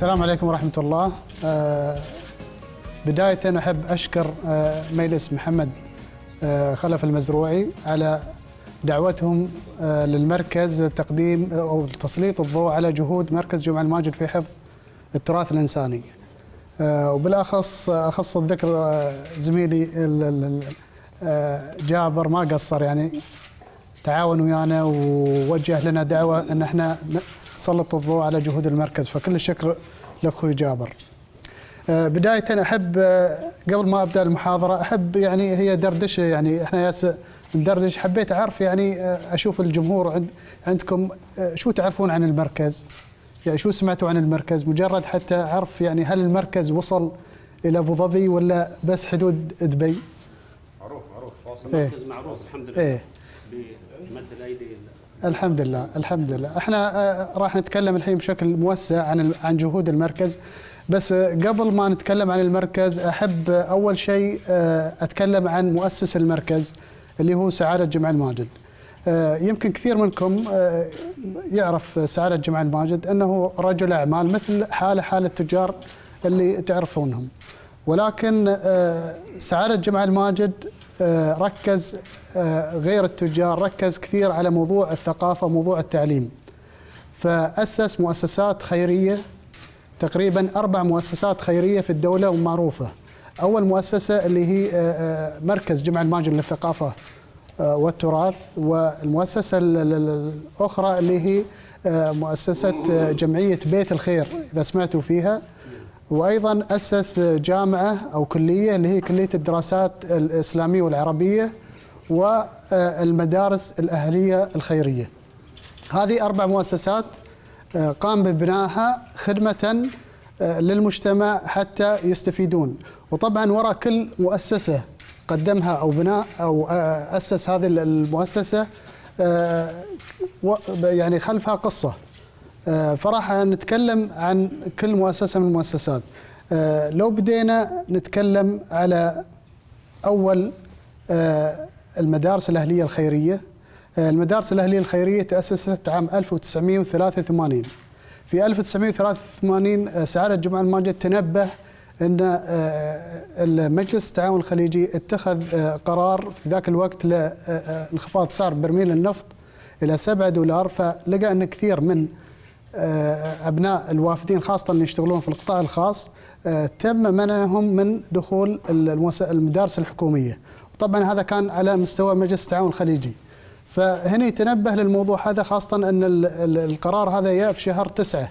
السلام عليكم ورحمة الله آه، بداية أحب أشكر آه، مجلس محمد آه، خلف المزروعي على دعوتهم للمركز تقديم أو تسليط الضوء على جهود مركز جمع الماجد في حفظ التراث الإنساني وبالأخص أخص الذكر زميلي جابر ما قصر يعني تعاون ويانا ووجه لنا دعوة أن احنا سلط الضوء على جهود المركز فكل الشكر لاخوي جابر. آه، بدايه احب آه، قبل ما ابدا المحاضره احب يعني هي دردشه يعني احنا ياس ندردش حبيت اعرف يعني آه، اشوف الجمهور عند عندكم شو تعرفون عن المركز؟ يعني شو سمعتوا عن المركز؟ مجرد حتى اعرف يعني هل المركز وصل الى ابو ظبي ولا بس حدود دبي؟ معروف معروف واصل إيه؟ معروف الحمد لله إيه؟ بمد الايدي الحمد لله الحمد لله احنا آه، راح نتكلم الحين بشكل موسع عن عن جهود المركز بس آه، قبل ما نتكلم عن المركز احب آه، اول شيء اتكلم عن مؤسس المركز اللي هو سعاده جمع الماجد يمكن كثير منكم يعرف سعاده جمع الماجد انه رجل اعمال مثل حاله حال التجار اللي تعرفونهم ولكن سعاده جمع الماجد آه، ركز آه، غير التجار ركز كثير على موضوع الثقافة موضوع التعليم فأسس مؤسسات خيرية تقريبا أربع مؤسسات خيرية في الدولة ومعروفة أول مؤسسة اللي هي آه، مركز جمع الماجن للثقافة والتراث والمؤسسة الأخرى اللي هي مؤسسة جمعية بيت الخير إذا سمعتوا فيها وايضا اسس جامعه او كليه اللي هي كليه الدراسات الاسلاميه والعربيه والمدارس الاهليه الخيريه. هذه اربع مؤسسات آه، قام ببنائها خدمه آه، للمجتمع حتى يستفيدون، وطبعا وراء كل مؤسسه قدمها او بناء او آه، اسس هذه المؤسسه يعني خلفها قصه. آه، فراح نتكلم عن كل مؤسسة من المؤسسات آه، لو بدينا نتكلم على أول آه، المدارس الأهلية الخيرية المدارس الأهلية الخيرية تأسست عام 1983 في 1983 سعادة جمعة الماجد تنبه أن المجلس التعاون الخليجي اتخذ قرار في ذاك الوقت لانخفاض سعر برميل النفط إلى 7 دولار فلقى أن كثير من آه، ابناء الوافدين خاصه اللي يشتغلون في القطاع الخاص آه، تم منعهم من دخول المدارس الحكوميه طبعا هذا كان على مستوى مجلس التعاون الخليجي فهنا يتنبه للموضوع هذا خاصه ان القرار هذا جاء في شهر تسعة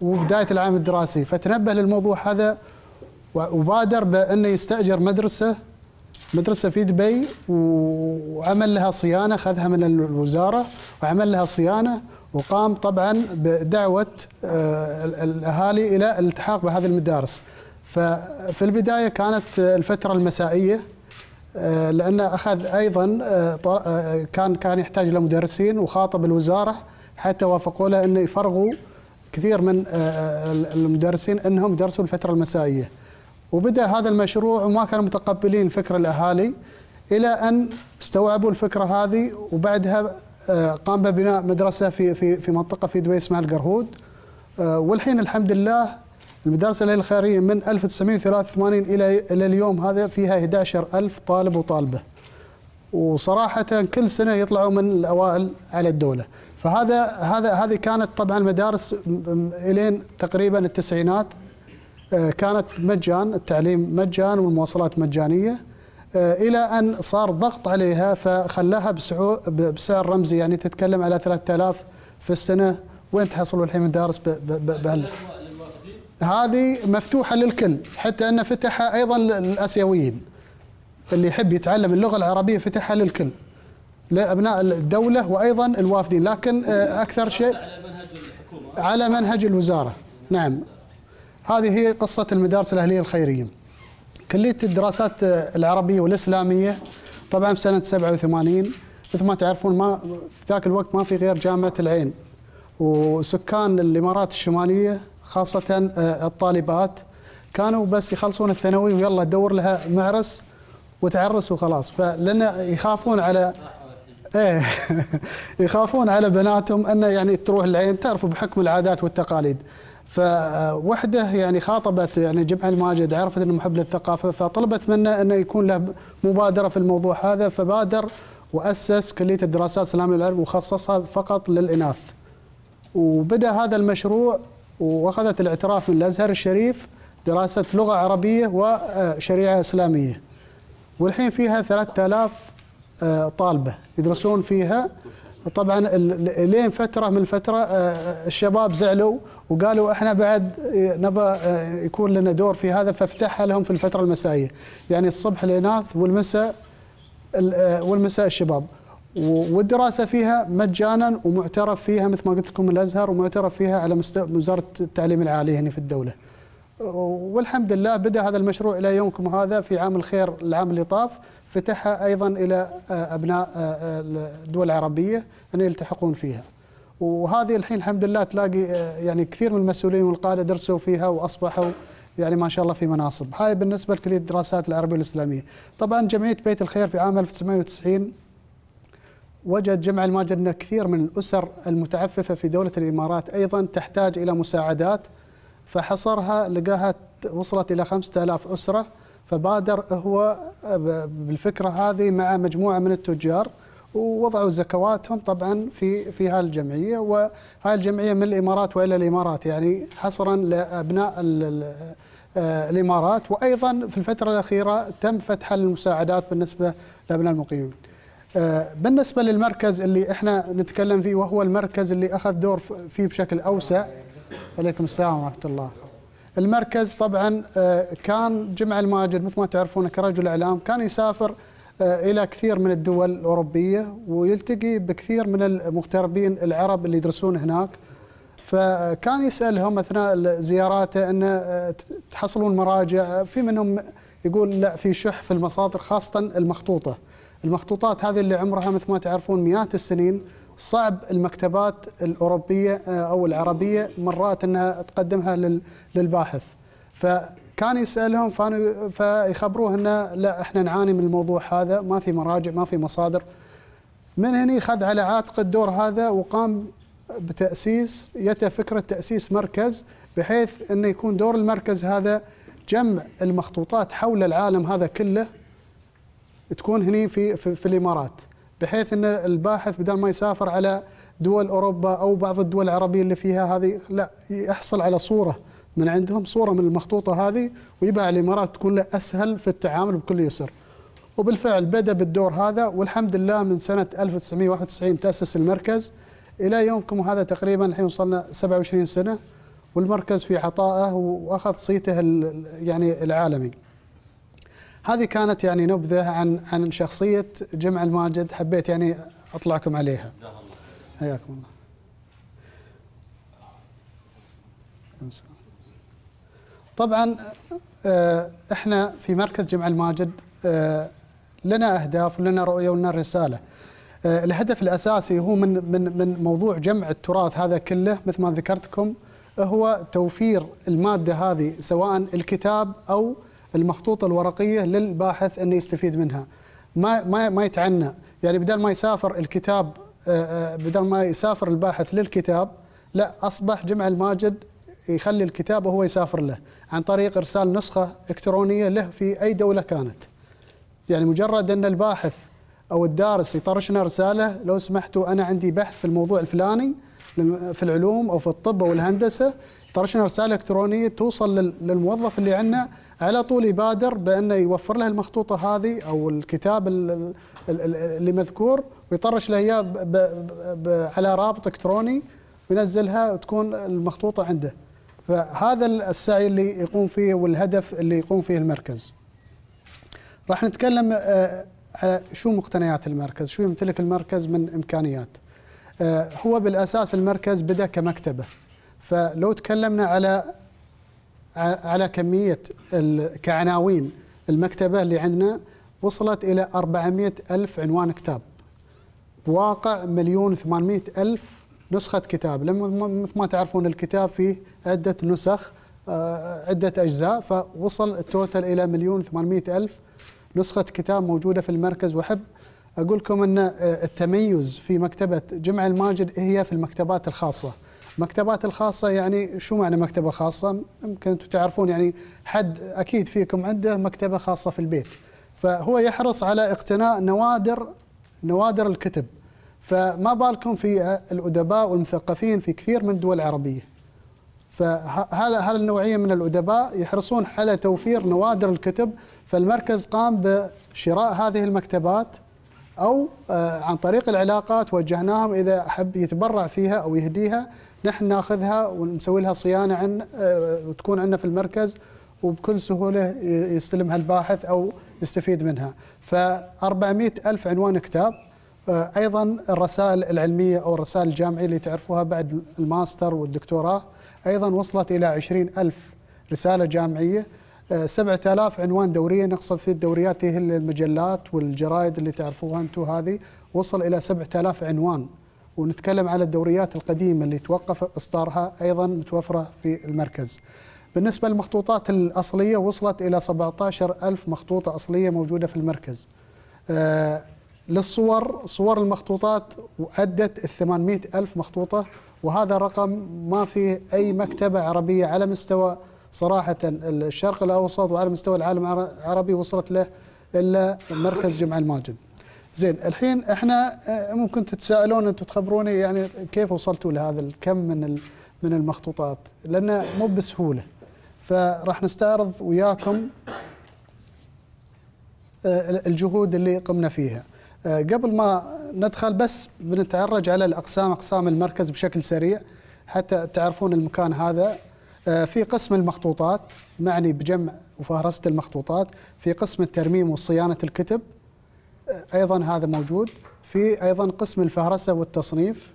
وبدايه العام الدراسي فتنبه للموضوع هذا وبادر بانه يستاجر مدرسه مدرسة في دبي وعمل لها صيانة خذها من الوزارة وعمل لها صيانة وقام طبعا بدعوة آه، الأهالي إلى الالتحاق بهذه المدارس ففي البداية كانت الفترة المسائية آه، لأنه أخذ أيضا آه، كان كان يحتاج إلى مدرسين وخاطب الوزارة حتى وافقوا له أنه يفرغوا كثير من المدرسين أنهم درسوا الفترة المسائية وبدأ هذا المشروع وما كانوا متقبلين فكرة الأهالي إلى أن استوعبوا الفكرة هذه وبعدها آه، قام ببناء مدرسه في في في منطقه في دبي اسمها القرهود آه، والحين الحمد لله المدارس العليا الخيريه من 1983 الى الى اليوم هذا فيها 11000 طالب وطالبه. وصراحه كل سنه يطلعوا من الاوائل على الدوله. فهذا هذا هذه كانت طبعا المدارس الين تقريبا التسعينات آه، كانت مجان التعليم مجان والمواصلات مجانيه آه، الى ان صار ضغط عليها فخلاها بسعر رمزي يعني تتكلم على 3000 في السنه وين تحصلوا الحين مدارس بهال هذه مفتوحه للكل حتى ان فتحها ايضا للاسيويين اللي يحب يتعلم اللغه العربيه فتحها للكل لابناء الدوله وايضا الوافدين لكن آه، اكثر شيء على منهج الوزاره نعم هذه هي قصه المدارس الاهليه الخيريه كليه الدراسات العربيه والاسلاميه طبعا بسنه 87 مثل ما تعرفون ما في ذاك الوقت ما في غير جامعه العين وسكان الامارات الشماليه خاصه آه، الطالبات كانوا بس يخلصون الثانوي ويلا دور لها معرس وتعرس وخلاص فلان يخافون على ايه يخافون على بناتهم ان يعني تروح العين تعرفوا بحكم العادات والتقاليد فوحده يعني خاطبت يعني جمع الماجد عرفت انه محب للثقافه فطلبت منه انه يكون له مبادره في الموضوع هذا فبادر واسس كليه الدراسات الاسلاميه والعرب وخصصها فقط للاناث. وبدا هذا المشروع واخذت الاعتراف من الازهر الشريف دراسه لغه عربيه وشريعه اسلاميه. والحين فيها 3000 آه، طالبه يدرسون فيها طبعا لين فتره من الفتره آه، آه، الشباب زعلوا وقالوا احنا بعد آه، نبى يكون لنا دور في هذا فافتحها لهم في الفتره المسائيه يعني الصبح الاناث والمساء والمساء الشباب والدراسه فيها مجانا ومعترف فيها مثل ما قلت لكم الازهر ومعترف فيها على مستوى وزاره التعليم العالي هنا في الدوله. والحمد لله بدا هذا المشروع الى يومكم هذا في عام الخير العام اللي طاف فتحها أيضا إلى آه، أبناء آه، آه، الدول العربية أن يلتحقون فيها وهذه الحين الحمد لله تلاقي يعني كثير من المسؤولين والقادة درسوا فيها وأصبحوا يعني ما شاء الله في مناصب هاي بالنسبة لكلية الدراسات العربية والإسلامية طبعا جمعية بيت الخير في عام 1990 وجد جمع الماجد أن كثير من الأسر المتعففة في دولة الإمارات أيضا تحتاج إلى مساعدات فحصرها لقاها وصلت إلى 5000 أسرة فبادر هو بالفكره هذه مع مجموعه من التجار ووضعوا زكواتهم طبعا في في هذه الجمعيه وهذه الجمعيه من الامارات والى الامارات يعني حصرا لابناء آه، الامارات وايضا في الفتره الاخيره تم فتح المساعدات بالنسبه لابناء المقيمين. آه، بالنسبه للمركز اللي احنا نتكلم فيه وهو المركز اللي اخذ دور فيه بشكل اوسع. عليكم السلام ورحمه الله. المركز طبعا آه، كان جمع الماجد مثل ما تعرفون كرجل اعلام كان يسافر آه، الى كثير من الدول الاوروبيه ويلتقي بكثير من المغتربين العرب اللي يدرسون هناك فكان يسالهم اثناء زياراته ان آه، تحصلون مراجع في منهم يقول لا في شح في المصادر خاصه المخطوطه المخطوطات هذه اللي عمرها مثل ما تعرفون مئات السنين صعب المكتبات الأوروبية آه، أو العربية مرات أنها تقدمها للباحث فكان يسألهم فيخبروه أنه لا إحنا نعاني من الموضوع هذا ما في مراجع ما في مصادر من هنا خذ على عاتق الدور هذا وقام بتأسيس يتى فكرة تأسيس مركز بحيث أنه يكون دور المركز هذا جمع المخطوطات حول العالم هذا كله تكون هنا في, في, في الإمارات بحيث ان الباحث بدل ما يسافر على دول اوروبا او بعض الدول العربيه اللي فيها هذه لا يحصل على صوره من عندهم صوره من المخطوطه هذه ويباع الامارات تكون له اسهل في التعامل بكل يسر. وبالفعل بدا بالدور هذا والحمد لله من سنه 1991 تاسس المركز الى يومكم هذا تقريبا الحين وصلنا 27 سنه والمركز في عطائه واخذ صيته يعني العالمي. هذه كانت يعني نبذه عن عن شخصيه جمع الماجد حبيت يعني اطلعكم عليها حياكم الله طبعا آه، احنا في مركز جمع الماجد آه، لنا اهداف ولنا رؤيه ولنا رساله آه، الهدف الاساسي هو من من من موضوع جمع التراث هذا كله مثل ما ذكرتكم هو توفير الماده هذه سواء الكتاب او المخطوطه الورقيه للباحث انه يستفيد منها ما ما ما يتعنى يعني بدل ما يسافر الكتاب آه، آه، بدل ما يسافر الباحث للكتاب لا اصبح جمع الماجد يخلي الكتاب وهو يسافر له عن طريق ارسال نسخه الكترونيه له في اي دوله كانت. يعني مجرد ان الباحث او الدارس يطرشنا رساله لو سمحتوا انا عندي بحث في الموضوع الفلاني في العلوم او في الطب او الهندسه طرشنا رساله الكترونيه توصل للموظف اللي عندنا على طول يبادر بانه يوفر له المخطوطه هذه او الكتاب اللي مذكور ويطرش له اياه على رابط الكتروني وينزلها وتكون المخطوطه عنده. فهذا السعي اللي يقوم فيه والهدف اللي يقوم فيه المركز. راح نتكلم آه، شو مقتنيات المركز، شو يمتلك المركز من امكانيات. آه، هو بالاساس المركز بدا كمكتبه. فلو تكلمنا على على كمية كعناوين المكتبة اللي عندنا وصلت إلى 400 ألف عنوان كتاب واقع مليون ثمانمائة ألف نسخة كتاب لما مثل ما تعرفون الكتاب فيه عدة نسخ آه، عدة أجزاء فوصل التوتل إلى مليون ثمانمائة ألف نسخة كتاب موجودة في المركز وأحب أقول لكم أن آه، التميز في مكتبة جمع الماجد هي في المكتبات الخاصة مكتبات الخاصة يعني شو معنى مكتبة خاصة؟ يمكن أنتم تعرفون يعني حد أكيد فيكم عنده مكتبة خاصة في البيت فهو يحرص على اقتناء نوادر نوادر الكتب فما بالكم في الأدباء والمثقفين في كثير من الدول العربية فهذا النوعية من الأدباء يحرصون على توفير نوادر الكتب فالمركز قام بشراء هذه المكتبات أو آه، عن طريق العلاقات وجهناهم إذا حب يتبرع فيها أو يهديها نحن ناخذها ونسوي لها صيانه عن آه، وتكون عندنا في المركز وبكل سهوله يستلمها الباحث او يستفيد منها ف 400 الف عنوان كتاب آه، ايضا الرسائل العلميه او الرسائل الجامعيه اللي تعرفوها بعد الماستر والدكتوراه ايضا وصلت الى 20 الف رساله جامعيه 7000 آه، عنوان دوريه نقصد في الدوريات هي المجلات والجرائد اللي تعرفوها انتم هذه وصل الى 7000 عنوان ونتكلم على الدوريات القديمة اللي توقف إصدارها أيضا متوفرة في المركز بالنسبة للمخطوطات الأصلية وصلت إلى 17 ألف مخطوطة أصلية موجودة في المركز آه، للصور صور المخطوطات أدت 800 ألف مخطوطة وهذا رقم ما في أي مكتبة عربية على مستوى صراحة الشرق الأوسط وعلى مستوى العالم العربي وصلت له إلا مركز جمع الماجد زين الحين احنا آه، ممكن تتساءلون انتم تخبروني يعني كيف وصلتوا لهذا الكم من من المخطوطات لانه مو بسهوله فراح نستعرض وياكم آه، الجهود اللي قمنا فيها آه، قبل ما ندخل بس بنتعرج على الاقسام اقسام المركز بشكل سريع حتى تعرفون المكان هذا في قسم المخطوطات معني بجمع وفهرسه المخطوطات في قسم الترميم وصيانه الكتب ايضا هذا موجود في ايضا قسم الفهرسه والتصنيف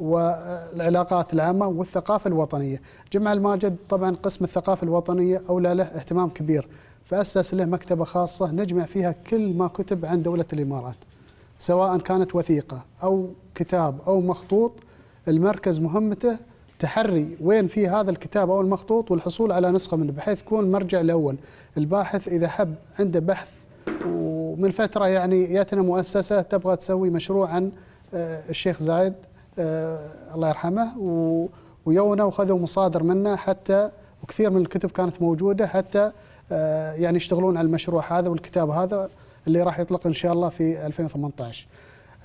والعلاقات العامه والثقافه الوطنيه جمع الماجد طبعا قسم الثقافه الوطنيه اولى له اهتمام كبير فاسس له مكتبه خاصه نجمع فيها كل ما كتب عن دوله الامارات سواء كانت وثيقه او كتاب او مخطوط المركز مهمته تحري وين في هذا الكتاب او المخطوط والحصول على نسخه منه بحيث يكون المرجع الاول الباحث اذا حب عنده بحث ومن فتره يعني جاتنا مؤسسه تبغى تسوي مشروع عن آه، الشيخ زايد آه، الله يرحمه ويونا وخذوا مصادر منه حتى وكثير من الكتب كانت موجوده حتى آه، يعني يشتغلون على المشروع هذا والكتاب هذا اللي راح يطلق ان شاء الله في 2018.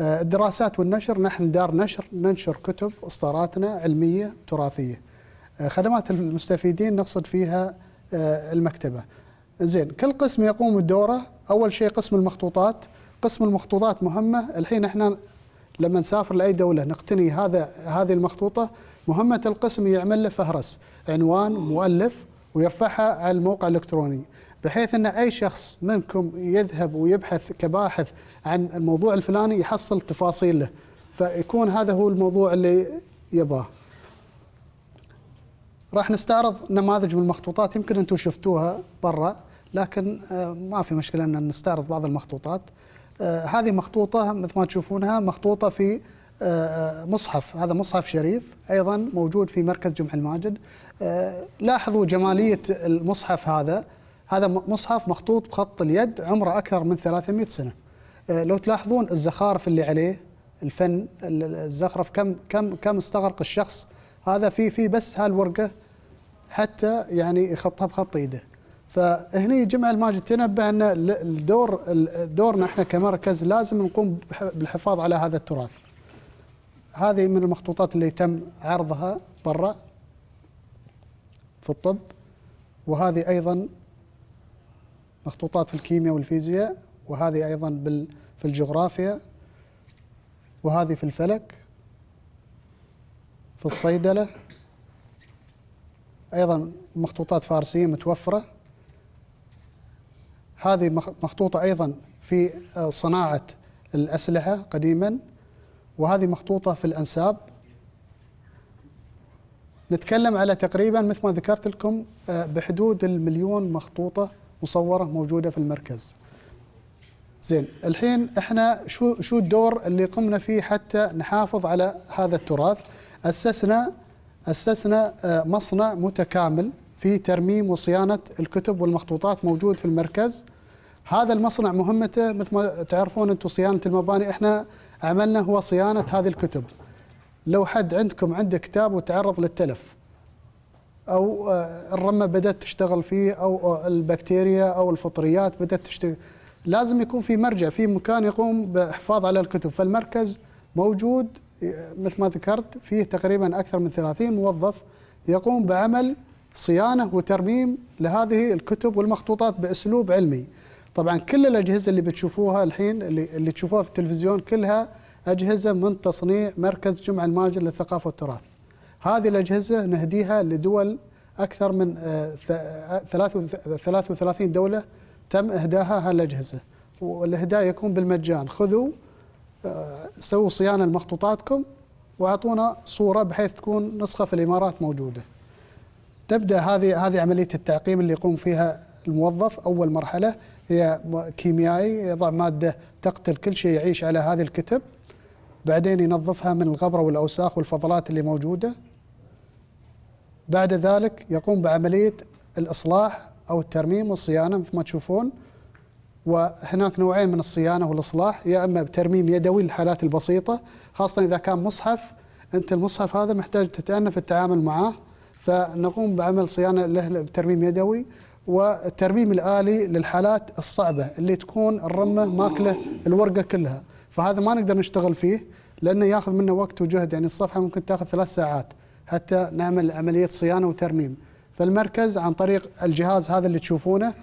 الدراسات والنشر نحن دار نشر ننشر كتب اصداراتنا علميه تراثيه. خدمات المستفيدين نقصد فيها المكتبه. زين كل قسم يقوم بدوره اول شيء قسم المخطوطات قسم المخطوطات مهمه الحين احنا لما نسافر لاي دوله نقتني هذا هذه المخطوطه مهمه القسم يعمل له فهرس عنوان مؤلف ويرفعها على الموقع الالكتروني بحيث ان اي شخص منكم يذهب ويبحث كباحث عن الموضوع الفلاني يحصل تفاصيل له فيكون هذا هو الموضوع اللي يباه راح نستعرض نماذج من المخطوطات يمكن انتم شفتوها برا لكن آه، ما في مشكله ان نستعرض بعض المخطوطات آه، هذه مخطوطه مثل ما تشوفونها مخطوطه في آه، مصحف هذا مصحف شريف ايضا موجود في مركز جمع الماجد لاحظوا جماليه المصحف هذا هذا مصحف مخطوط بخط اليد عمره اكثر من 300 سنه لو تلاحظون الزخارف اللي عليه الفن الزخرف كم كم كم استغرق الشخص هذا في في بس هالورقه حتى يعني يخطها بخط ايده فهني جمع الماجد تنبه ان الدور دورنا احنا كمركز لازم نقوم بالحفاظ على هذا التراث هذه من المخطوطات اللي تم عرضها برا في الطب وهذه ايضا مخطوطات في الكيمياء والفيزياء وهذه ايضا في الجغرافيا وهذه في الفلك في الصيدلة أيضا مخطوطات فارسية متوفرة هذه مخطوطة أيضا في آه، صناعة الأسلحة قديما وهذه مخطوطة في الأنساب نتكلم على تقريبا مثل ما ذكرت لكم آه، بحدود المليون مخطوطة مصورة موجودة في المركز زين الحين احنا شو شو الدور اللي قمنا فيه حتى نحافظ على هذا التراث أسسنا أسسنا آه، مصنع متكامل في ترميم وصيانة الكتب والمخطوطات موجود في المركز هذا المصنع مهمته مثل ما تعرفون أنتم صيانة المباني إحنا عملنا هو صيانة هذه الكتب لو حد عندكم عنده كتاب وتعرض للتلف أو آه، الرمة بدأت تشتغل فيه أو آه، البكتيريا أو الفطريات بدأت تشتغل لازم يكون في مرجع في مكان يقوم بإحفاظ على الكتب فالمركز موجود مثل ما ذكرت فيه تقريبا اكثر من 30 موظف يقوم بعمل صيانه وترميم لهذه الكتب والمخطوطات باسلوب علمي. طبعا كل الاجهزه اللي بتشوفوها الحين اللي, اللي تشوفوها في التلفزيون كلها اجهزه من تصنيع مركز جمع الماجد للثقافه والتراث. هذه الاجهزه نهديها لدول اكثر من 33 آه، آه، دوله تم اهداها هالاجهزه والاهداء يكون بالمجان خذوا آه، سووا صيانه لمخطوطاتكم واعطونا صوره بحيث تكون نسخه في الامارات موجوده. نبدا هذه هذه عمليه التعقيم اللي يقوم فيها الموظف اول مرحله هي كيميائي يضع ماده تقتل كل شيء يعيش على هذه الكتب بعدين ينظفها من الغبره والاوساخ والفضلات اللي موجوده. بعد ذلك يقوم بعمليه الاصلاح او الترميم والصيانه مثل ما تشوفون وهناك نوعين من الصيانه والاصلاح يا اما بترميم يدوي للحالات البسيطه خاصه اذا كان مصحف انت المصحف هذا محتاج تتأنى في التعامل معه فنقوم بعمل صيانه له بترميم يدوي والترميم الالي للحالات الصعبه اللي تكون الرمه ماكله الورقه كلها فهذا ما نقدر نشتغل فيه لانه ياخذ منه وقت وجهد يعني الصفحه ممكن تاخذ ثلاث ساعات حتى نعمل عمليه صيانه وترميم فالمركز عن طريق الجهاز هذا اللي تشوفونه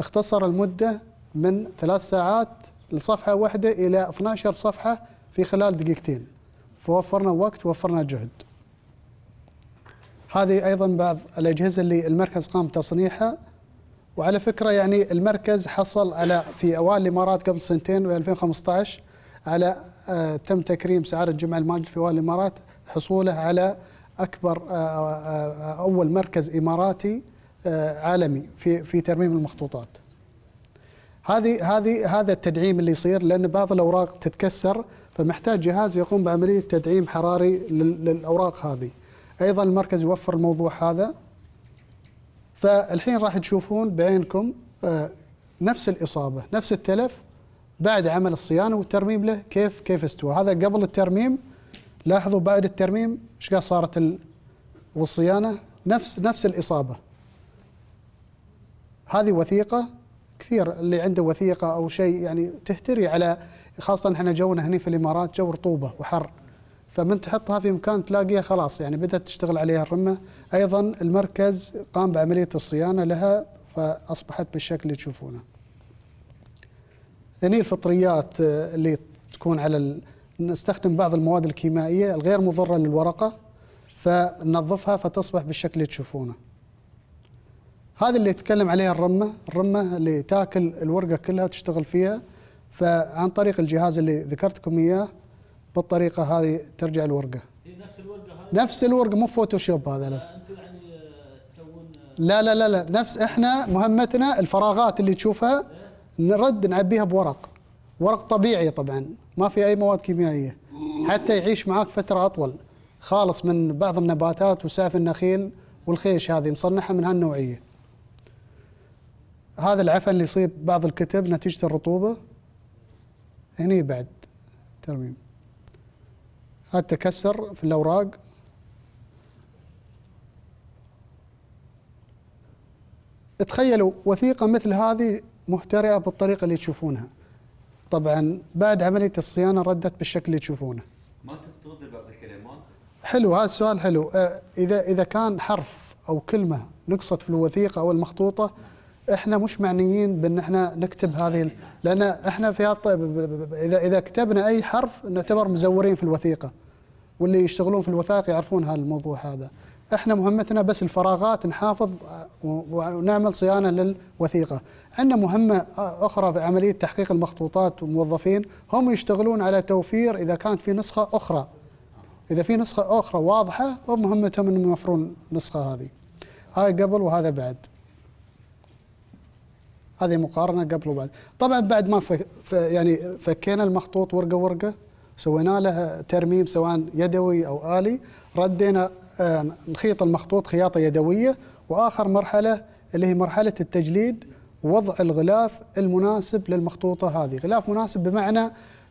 اختصر المده من ثلاث ساعات لصفحة واحدة إلى 12 صفحة في خلال دقيقتين فوفرنا وقت ووفرنا جهد هذه أيضا بعض الأجهزة اللي المركز قام بتصنيعها وعلى فكرة يعني المركز حصل على في أوائل الإمارات قبل سنتين و 2015 على آه تم تكريم سعادة الجمع الماجد في أوائل الإمارات حصوله على أكبر آه آه, آه، أول مركز إماراتي آه، عالمي في في ترميم المخطوطات هذه هذه هذا التدعيم اللي يصير لان بعض الاوراق تتكسر فمحتاج جهاز يقوم بعمليه تدعيم حراري للاوراق هذه. ايضا المركز يوفر الموضوع هذا. فالحين راح تشوفون بعينكم آه، نفس الاصابه، نفس التلف بعد عمل الصيانه والترميم له كيف كيف استوى، هذا قبل الترميم لاحظوا بعد الترميم ايش قد صارت والصيانه نفس نفس الاصابه. هذه وثيقه كثير اللي عنده وثيقه او شيء يعني تهتري على خاصه احنا جونا هنا في الامارات جو رطوبه وحر فمن تحطها في مكان تلاقيها خلاص يعني بدات تشتغل عليها الرمه ايضا المركز قام بعمليه الصيانه لها فاصبحت بالشكل اللي تشوفونه هني الفطريات آه، اللي تكون على ال... نستخدم بعض المواد الكيميائيه الغير مضره للورقه فننظفها فتصبح بالشكل اللي تشوفونه هذا اللي يتكلم عليه الرمه الرمه اللي تاكل الورقه كلها تشتغل فيها فعن طريق الجهاز اللي ذكرتكم اياه بالطريقه هذه ترجع الورقه إيه، نفس الورقه هذه نفس الورقه مو فوتوشوب هذا انتم يعني آه، تسوون آه، لا لا لا لا نفس احنا مهمتنا الفراغات اللي تشوفها نرد نعبيها بورق ورق طبيعي طبعا ما في اي مواد كيميائيه حتى يعيش معاك فتره اطول خالص من بعض النباتات وسائف النخيل والخيش هذه نصنعها من هالنوعيه هذا العفن اللي يصيب بعض الكتب نتيجة الرطوبة هني بعد ترميم هذا تكسر في الأوراق تخيلوا وثيقة مثل هذه مهترئة بالطريقة اللي تشوفونها طبعا بعد عملية الصيانة ردت بالشكل اللي تشوفونه ما تفضل بعض الكلمات حلو هذا السؤال حلو آه، إذا إذا كان حرف أو كلمة نقصت في الوثيقة أو المخطوطة احنا مش معنيين بان احنا نكتب هذه لان احنا في اذا اذا كتبنا اي حرف نعتبر مزورين في الوثيقه واللي يشتغلون في الوثائق يعرفون هالموضوع هذا احنا مهمتنا بس الفراغات نحافظ ونعمل صيانه للوثيقه عندنا مهمه اخرى في عمليه تحقيق المخطوطات والموظفين هم يشتغلون على توفير اذا كانت في نسخه اخرى اذا في نسخه اخرى واضحه هم مهمتهم انهم يوفرون النسخه هذه هاي قبل وهذا بعد هذه مقارنه قبل وبعد طبعا بعد ما فك يعني فكينا المخطوط ورقه ورقه سوينا له ترميم سواء يدوي او الي ردينا آه، نخيط المخطوط خياطه يدويه واخر مرحله اللي هي مرحله التجليد وضع الغلاف المناسب للمخطوطه هذه غلاف مناسب بمعنى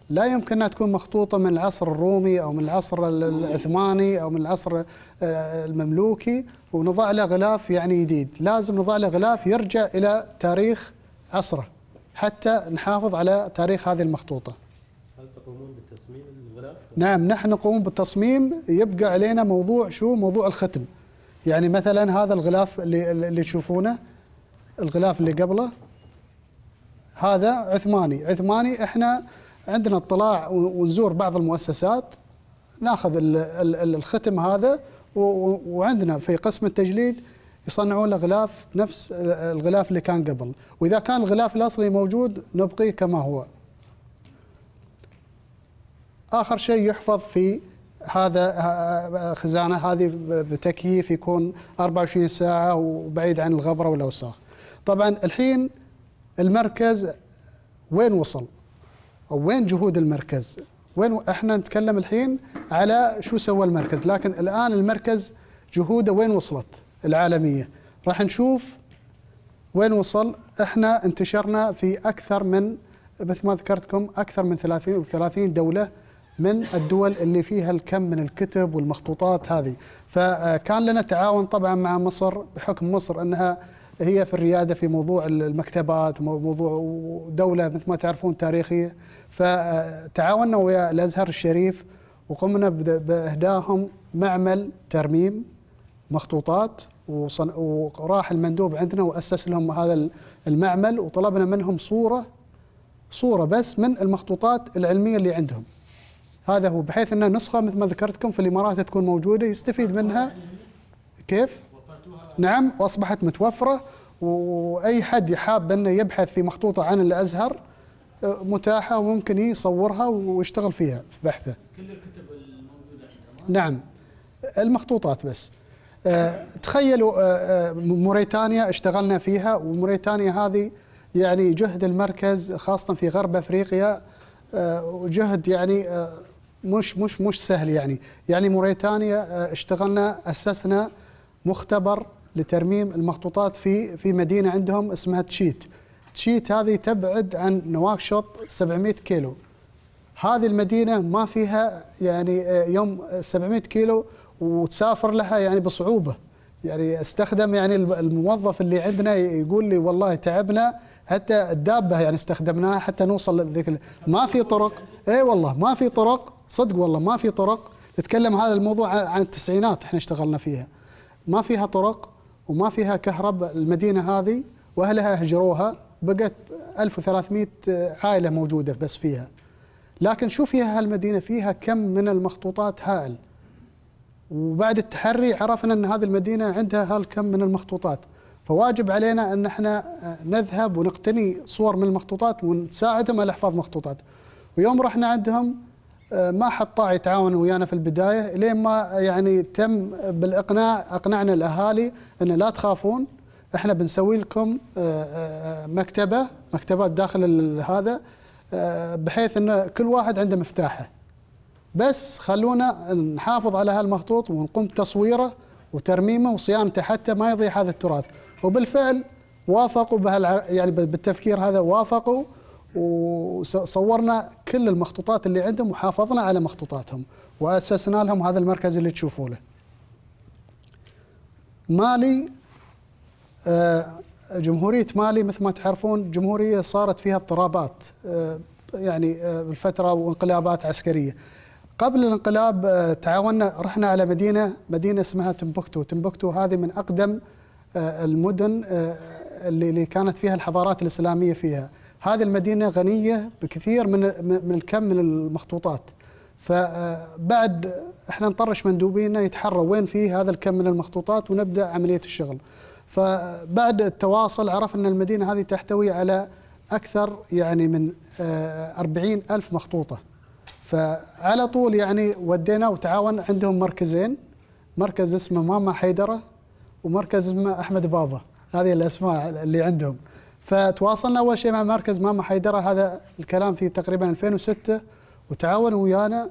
لا يمكن انها تكون مخطوطه من العصر الرومي او من العصر العثماني او من العصر آه، المملوكي ونضع له غلاف يعني جديد لازم نضع له غلاف يرجع الى تاريخ أسرة حتى نحافظ على تاريخ هذه المخطوطة هل تقومون بتصميم الغلاف؟ نعم نحن نقوم بالتصميم يبقى علينا موضوع شو موضوع الختم يعني مثلا هذا الغلاف اللي, اللي تشوفونه الغلاف اللي قبله هذا عثماني عثماني احنا عندنا اطلاع ونزور بعض المؤسسات ناخذ الختم هذا وعندنا في قسم التجليد يصنعون الغلاف نفس الغلاف اللي كان قبل وإذا كان الغلاف الأصلي موجود نبقيه كما هو آخر شيء يحفظ في هذا آه، خزانة هذه بتكييف يكون 24 ساعة وبعيد عن الغبرة والأوساخ طبعا الحين المركز وين وصل أو وين جهود المركز وين احنا نتكلم الحين على شو سوى المركز لكن الآن المركز جهوده وين وصلت العالمية راح نشوف وين وصل احنا انتشرنا في أكثر من مثل ما ذكرتكم أكثر من 30 30 دولة من الدول اللي فيها الكم من الكتب والمخطوطات هذه فكان لنا تعاون طبعا مع مصر بحكم مصر أنها هي في الرياده في موضوع المكتبات وموضوع دوله مثل ما تعرفون تاريخيه فتعاوننا ويا الازهر الشريف وقمنا باهداهم معمل ترميم مخطوطات وصن... وراح المندوب عندنا واسس لهم هذا المعمل وطلبنا منهم صوره صوره بس من المخطوطات العلميه اللي عندهم. هذا هو بحيث ان نسخه مثل ما ذكرتكم في الامارات تكون موجوده يستفيد منها كيف؟ نعم واصبحت متوفره واي حد حاب انه يبحث في مخطوطه عن الازهر متاحه وممكن يصورها ويشتغل فيها في بحثه. كل الكتب الموجوده نعم المخطوطات بس. آه، تخيلوا آه، آه، موريتانيا اشتغلنا فيها وموريتانيا هذه يعني جهد المركز خاصة في غرب أفريقيا جهد يعني مش مش مش سهل يعني يعني موريتانيا اشتغلنا أسسنا مختبر لترميم المخطوطات في في مدينة عندهم اسمها تشيت تشيت هذه تبعد عن نواكشوط 700 كيلو هذه المدينة ما فيها يعني يوم 700 كيلو وتسافر لها يعني بصعوبه يعني استخدم يعني الموظف اللي عندنا يقول لي والله تعبنا حتى الدابه يعني استخدمناها حتى نوصل لذيك ما في طرق اي والله ما في طرق صدق والله ما في طرق تتكلم هذا الموضوع عن التسعينات احنا اشتغلنا فيها ما فيها طرق وما فيها كهرباء المدينه هذه واهلها هجروها بقت 1300 عائله موجوده بس فيها لكن شو فيها هالمدينه فيها كم من المخطوطات هائل وبعد التحري عرفنا ان هذه المدينه عندها هالكم من المخطوطات فواجب علينا ان احنا آه، نذهب ونقتني صور من المخطوطات ونساعدهم على احفاظ مخطوطات ويوم رحنا عندهم آه، ما حد طاع يتعاون ويانا في البدايه لين ما آه، يعني تم بالاقناع اقنعنا الاهالي ان لا تخافون احنا بنسوي لكم مكتبه مكتبات داخل هذا بحيث ان كل واحد عنده مفتاحه بس خلونا نحافظ على هالمخطوط ونقوم بتصويره وترميمه وصيانته حتى ما يضيع هذا التراث وبالفعل وافقوا بهال يعني بالتفكير هذا وافقوا وصورنا كل المخطوطات اللي عندهم وحافظنا على مخطوطاتهم واسسنا لهم هذا المركز اللي تشوفونه. مالي آه، جمهوريه مالي مثل ما تعرفون جمهوريه صارت فيها اضطرابات آه، يعني بالفتره آه، وانقلابات عسكريه. قبل الانقلاب آه، تعاوننا رحنا على مدينه مدينه اسمها تمبكتو، تمبكتو هذه من اقدم آه، المدن آه، اللي كانت فيها الحضارات الاسلاميه فيها، هذه المدينه غنيه بكثير من من الكم من المخطوطات. فبعد احنا نطرش مندوبينا يتحروا وين في هذا الكم من المخطوطات ونبدا عمليه الشغل. فبعد التواصل عرفنا ان المدينه هذه تحتوي على اكثر يعني من أربعين الف مخطوطه. فعلى طول يعني ودينا وتعاون عندهم مركزين مركز اسمه ماما حيدره ومركز اسمه احمد بابا هذه الاسماء اللي عندهم فتواصلنا اول شيء مع مركز ماما حيدره هذا الكلام في تقريبا 2006 وتعاونوا ويانا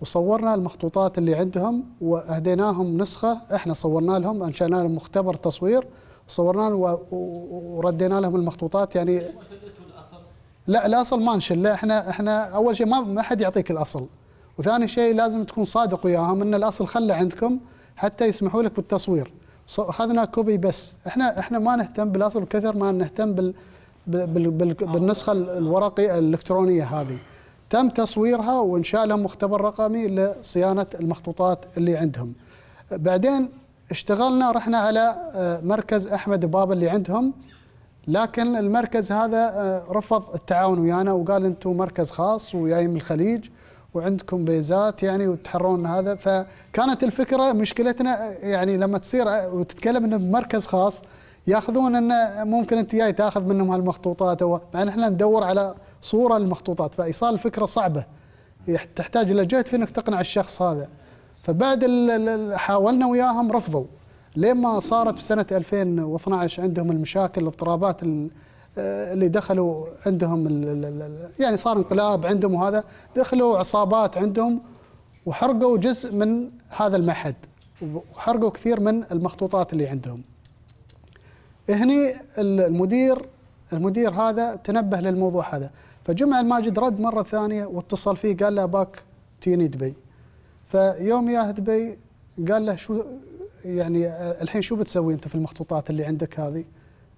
وصورنا المخطوطات اللي عندهم واهديناهم نسخه احنا صورنا لهم انشانا لهم مختبر تصوير صورنا وردينا لهم المخطوطات يعني لا الاصل ما نشله احنا احنا اول شيء ما ما حد يعطيك الاصل وثاني شيء لازم تكون صادق وياهم ان الاصل خله عندكم حتى يسمحوا لك بالتصوير اخذنا كوبي بس احنا احنا ما نهتم بالاصل كثر ما نهتم بال بال بال بالنسخه الورقيه الالكترونيه هذه تم تصويرها وانشاء لهم مختبر رقمي لصيانه المخطوطات اللي عندهم بعدين اشتغلنا رحنا على آه، مركز احمد بابا اللي عندهم لكن المركز هذا آه، رفض التعاون ويانا وقال انتم مركز خاص وياي من الخليج وعندكم بيزات يعني وتحرون هذا فكانت الفكره مشكلتنا آه، يعني لما تصير آه، وتتكلم انه بمركز خاص ياخذون انه ممكن انت جاي تاخذ منهم هالمخطوطات او مع احنا ندور على صوره للمخطوطات فايصال الفكره صعبه تحتاج الى جهد في انك تقنع الشخص هذا فبعد حاولنا وياهم رفضوا لما صارت في سنه 2012 عندهم المشاكل الاضطرابات آه، اللي دخلوا عندهم يعني صار انقلاب عندهم وهذا دخلوا عصابات عندهم وحرقوا جزء من هذا المعهد وحرقوا كثير من المخطوطات اللي عندهم هني المدير المدير هذا تنبه للموضوع هذا فجمع الماجد رد مرة ثانية واتصل فيه قال له باك تيني دبي فيوم ياه دبي قال له شو يعني آه، الحين شو بتسوي انت في المخطوطات اللي عندك هذه؟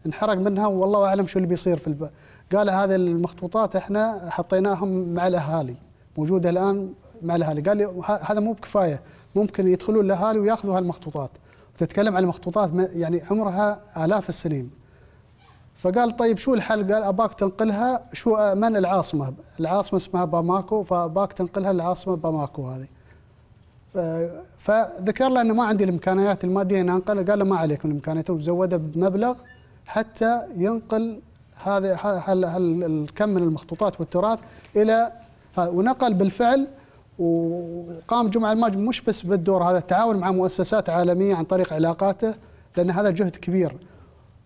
انحرق منها والله اعلم شو اللي بيصير في الب... قال هذه المخطوطات احنا حطيناهم مع الاهالي موجوده الان مع الاهالي قال لي هذا مو بكفايه ممكن يدخلون الاهالي وياخذوا هالمخطوطات تتكلم عن مخطوطات يعني عمرها الاف السنين فقال طيب شو الحل؟ قال اباك تنقلها شو من العاصمه؟ العاصمه اسمها باماكو فاباك تنقلها للعاصمه باماكو هذه. آه، فذكر له انه ما عندي الامكانيات الماديه اني انقل قال له ما عليك من الامكانيات وزوده بمبلغ حتى ينقل هذا الكم من المخطوطات والتراث الى ونقل بالفعل وقام جمعه الماج مش بس بالدور هذا التعاون مع مؤسسات عالميه عن طريق علاقاته لان هذا جهد كبير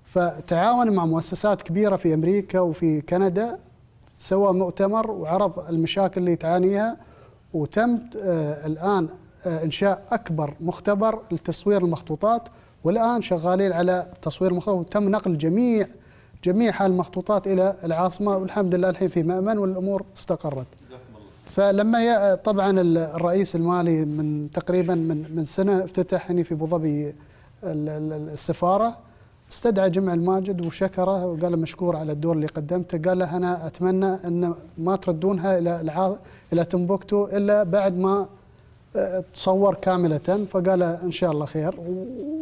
فتعاون مع مؤسسات كبيره في امريكا وفي كندا سوى مؤتمر وعرض المشاكل اللي تعانيها وتم آه، الان آه، انشاء اكبر مختبر لتصوير المخطوطات والان شغالين على تصوير المخطوطات وتم نقل جميع جميع المخطوطات الى العاصمه والحمد لله الحين في مأمن والامور استقرت. فلما طبعا الرئيس المالي من تقريبا من من سنه افتتح هنا في ابو ظبي السفاره استدعى جمع الماجد وشكره وقال له مشكور على الدور اللي قدمته قال له انا اتمنى ان ما تردونها الى الى تمبوكتو الا بعد ما تصور كاملة فقال إن شاء الله خير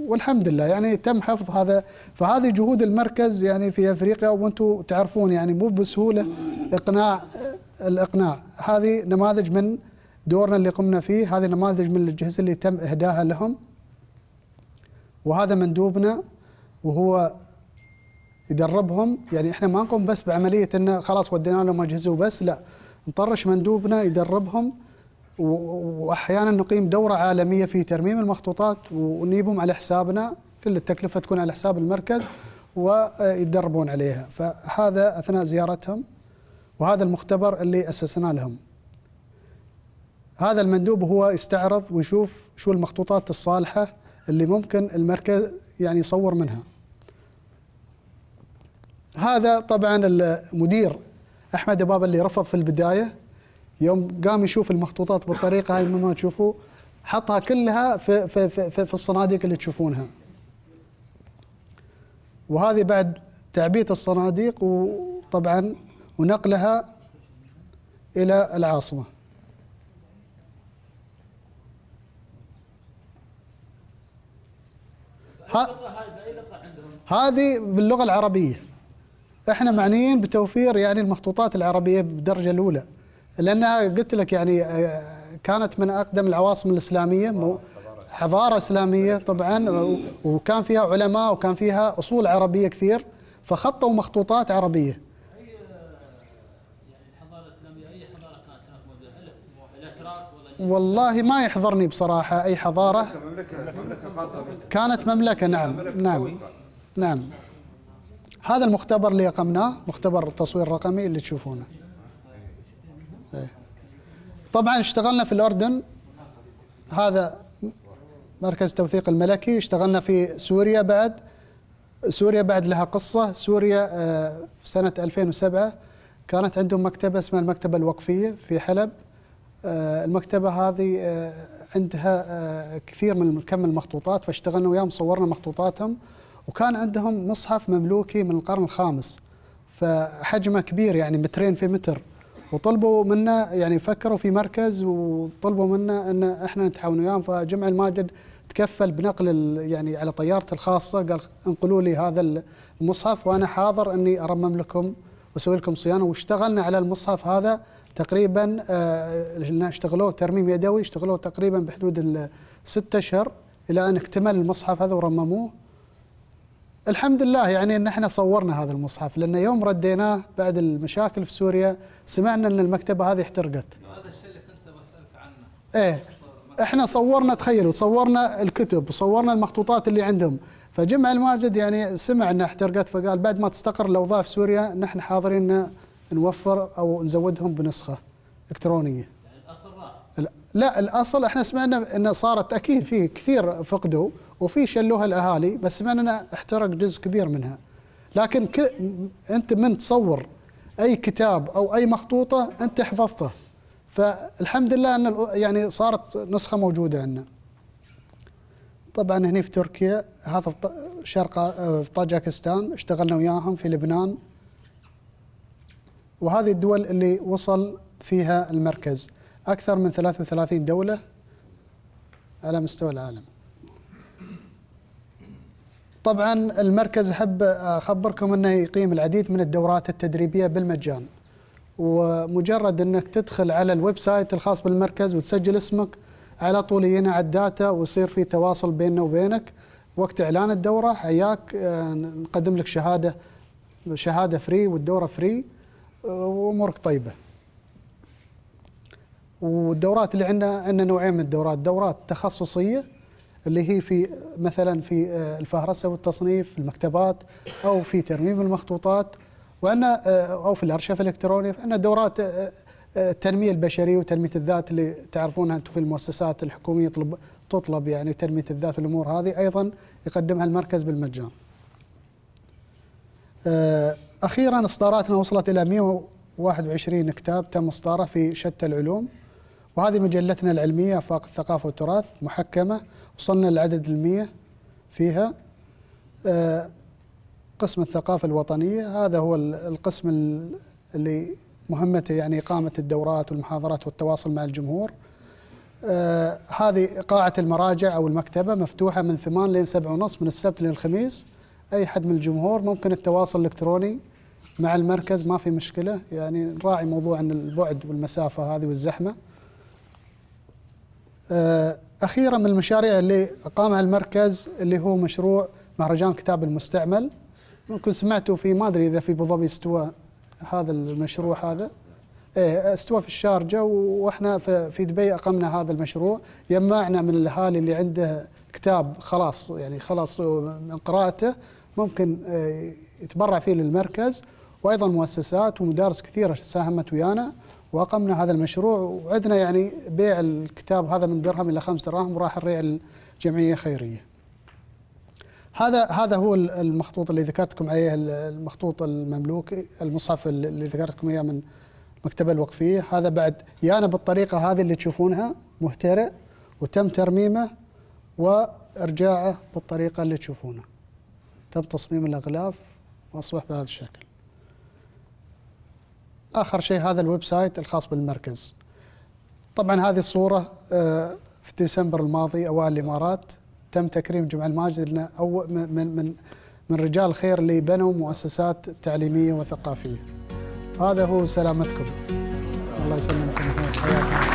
والحمد لله يعني تم حفظ هذا فهذه جهود المركز يعني في أفريقيا وأنتم تعرفون يعني مو بسهولة إقناع الإقناع هذه نماذج من دورنا اللي قمنا فيه هذه نماذج من الجهاز اللي تم إهداها لهم وهذا مندوبنا وهو يدربهم يعني احنا ما نقوم بس بعمليه انه خلاص ودينا لهم اجهزه وبس لا نطرش مندوبنا يدربهم واحيانا نقيم دوره عالميه في ترميم المخطوطات ونجيبهم على حسابنا كل التكلفه تكون على حساب المركز ويتدربون عليها فهذا اثناء زيارتهم وهذا المختبر اللي اسسناه لهم هذا المندوب هو يستعرض ويشوف شو المخطوطات الصالحه اللي ممكن المركز يعني يصور منها هذا طبعا المدير احمد بابا اللي رفض في البدايه يوم قام يشوف المخطوطات بالطريقه هاي ما تشوفوه حطها كلها في في في, في الصناديق اللي تشوفونها. وهذه بعد تعبئه الصناديق وطبعا ونقلها الى العاصمه. هذه باللغه العربيه. احنا معنيين بتوفير يعني المخطوطات العربيه بالدرجه الاولى. لانها قلت لك يعني آه، كانت من اقدم العواصم الاسلاميه حضاره اسلاميه طبعا وكان فيها علماء وكان فيها اصول عربيه كثير فخطوا مخطوطات عربيه والله ما يحضرني بصراحة أي حضارة كانت مملكة نعم نعم نعم هذا المختبر اللي أقمناه مختبر التصوير الرقمي اللي تشوفونه إيه. طبعا اشتغلنا في الأردن هذا مركز التوثيق الملكي اشتغلنا في سوريا بعد سوريا بعد لها قصة سوريا في آه، سنة 2007 كانت عندهم مكتبة اسمها المكتبة الوقفية في حلب آه، المكتبة هذه آه، عندها كثير من كم المخطوطات فاشتغلنا وياهم صورنا مخطوطاتهم وكان عندهم مصحف مملوكي من القرن الخامس فحجمه كبير يعني مترين في متر وطلبوا منا يعني فكروا في مركز وطلبوا منا ان احنا نتعاون وياهم فجمع الماجد تكفل بنقل يعني على طيارته الخاصه قال انقلوا لي هذا المصحف وانا حاضر اني ارمم لكم واسوي لكم صيانه واشتغلنا على المصحف هذا تقريبا آه، اشتغلوه ترميم يدوي اشتغلوه تقريبا بحدود الستة اشهر الى ان اكتمل المصحف هذا ورمموه الحمد لله يعني ان احنا صورنا هذا المصحف لان يوم رديناه بعد المشاكل في سوريا سمعنا ان المكتبه هذه احترقت. هذا الشيء اللي كنت بسالك عنه. ايه احنا صورنا تخيلوا صورنا الكتب وصورنا المخطوطات اللي عندهم فجمع الماجد يعني سمع انها احترقت فقال بعد ما تستقر الاوضاع في سوريا نحن حاضرين نوفر او نزودهم بنسخه الكترونيه. يعني الاصل لا الاصل احنا سمعنا انه صارت اكيد في كثير فقدوا وفي شلوها الاهالي بس مننا احترق جزء كبير منها لكن ك... انت من تصور اي كتاب او اي مخطوطه انت حفظته فالحمد لله ان يعني صارت نسخه موجوده عندنا طبعا هنا في تركيا هذا في شرق آه، في طاجكستان اشتغلنا وياهم في لبنان وهذه الدول اللي وصل فيها المركز اكثر من 33 دوله على مستوى العالم طبعا المركز احب اخبركم انه يقيم العديد من الدورات التدريبيه بالمجان ومجرد انك تدخل على الويب سايت الخاص بالمركز وتسجل اسمك على طول ينع الداتا ويصير في تواصل بيننا وبينك وقت اعلان الدوره حياك آه، نقدم لك شهاده شهاده فري والدوره فري آه، وامورك طيبه والدورات اللي عندنا عندنا نوعين من الدورات دورات تخصصيه اللي هي في مثلا في آه، الفهرسه والتصنيف في المكتبات او في ترميم المخطوطات وان آه، او في الارشف الالكتروني فان دورات آه، التنميه البشريه وتنميه الذات اللي تعرفونها انتم في المؤسسات الحكوميه يطلب تطلب يعني تنميه الذات الامور هذه ايضا يقدمها المركز بالمجان. اخيرا اصداراتنا وصلت الى 121 كتاب تم اصداره في شتى العلوم وهذه مجلتنا العلميه افاق الثقافه والتراث محكمه وصلنا لعدد المية فيها آه، قسم الثقافة الوطنية هذا هو القسم اللي مهمته يعني إقامة الدورات والمحاضرات والتواصل مع الجمهور آه، هذه قاعة المراجع أو المكتبة مفتوحة من 8 ل 7 ونص من السبت للخميس أي حد من الجمهور ممكن التواصل الإلكتروني مع المركز ما في مشكلة يعني نراعي موضوع أن البعد والمسافة هذه والزحمة آه، أخيرا من المشاريع اللي قامها المركز اللي هو مشروع مهرجان كتاب المستعمل ممكن سمعتوا في ما أدري إذا في أبو استوى هذا المشروع هذا إيه، استوى في الشارجة وإحنا في دبي أقمنا هذا المشروع يمعنا من الأهالي اللي عنده كتاب خلاص يعني خلاص من قراءته ممكن إيه، يتبرع فيه للمركز وأيضا مؤسسات ومدارس كثيرة ساهمت ويانا واقمنا هذا المشروع وعدنا يعني بيع الكتاب هذا من درهم الى خمس دراهم وراح الريع الجمعية خيريه. هذا هذا هو المخطوط اللي ذكرتكم عليه المخطوط المملوكي المصحف اللي ذكرتكم اياه من مكتبه الوقفيه هذا بعد يانا بالطريقه هذه اللي تشوفونها مهترئ وتم ترميمه وارجاعه بالطريقه اللي تشوفونها. تم تصميم الاغلاف واصبح بهذا الشكل. اخر شيء هذا الويب سايت الخاص بالمركز طبعا هذه الصوره آه، في ديسمبر الماضي اوائل الامارات تم تكريم جمع الماجد لنا أو من من من رجال الخير اللي بنوا مؤسسات تعليميه وثقافيه هذا هو سلامتكم الله يسلمكم حياكم